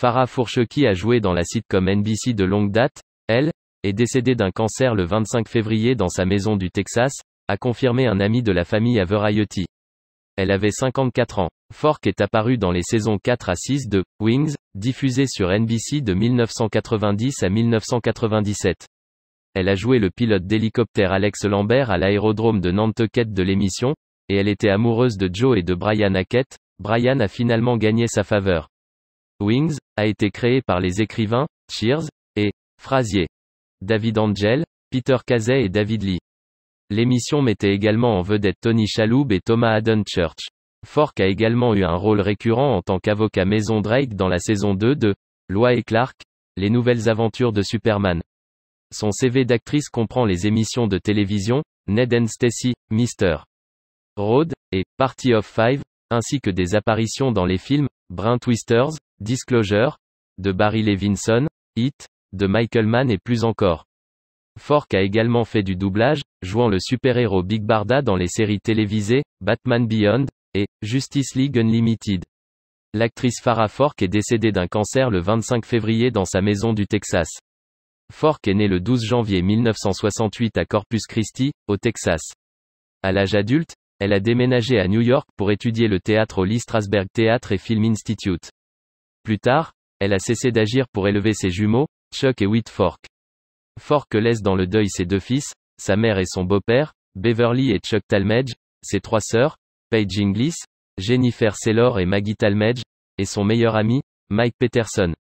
Farah qui a joué dans la sitcom NBC de longue date, elle, est décédée d'un cancer le 25 février dans sa maison du Texas, a confirmé un ami de la famille à Variety. Elle avait 54 ans. Fork est apparue dans les saisons 4 à 6 de Wings, diffusée sur NBC de 1990 à 1997. Elle a joué le pilote d'hélicoptère Alex Lambert à l'aérodrome de Nantucket de l'émission, et elle était amoureuse de Joe et de Brian Hackett. Brian a finalement gagné sa faveur. Wings, a été créé par les écrivains Cheers et Frazier, David Angel, Peter Casey et David Lee. L'émission mettait également en vedette Tony Chaloub et Thomas Haden Church. Fork a également eu un rôle récurrent en tant qu'avocat Maison Drake dans la saison 2 de Loi et Clark, Les nouvelles aventures de Superman. Son CV d'actrice comprend les émissions de télévision, Ned and Stacy, Mr. Road, et Party of Five, ainsi que des apparitions dans les films, Brain Twisters, Disclosure, de Barry Levinson, Hit, de Michael Mann et plus encore. Fork a également fait du doublage, jouant le super-héros Big Barda dans les séries télévisées, Batman Beyond, et Justice League Unlimited. L'actrice Farah Fork est décédée d'un cancer le 25 février dans sa maison du Texas. Fork est née le 12 janvier 1968 à Corpus Christi, au Texas. À l'âge adulte, elle a déménagé à New York pour étudier le théâtre au Lee Strasberg Theatre et Film Institute. Plus tard, elle a cessé d'agir pour élever ses jumeaux, Chuck et Whitfork. Fork laisse dans le deuil ses deux fils, sa mère et son beau-père, Beverly et Chuck Talmadge, ses trois sœurs, Paige Inglis, Jennifer Saylor et Maggie Talmadge, et son meilleur ami, Mike Peterson.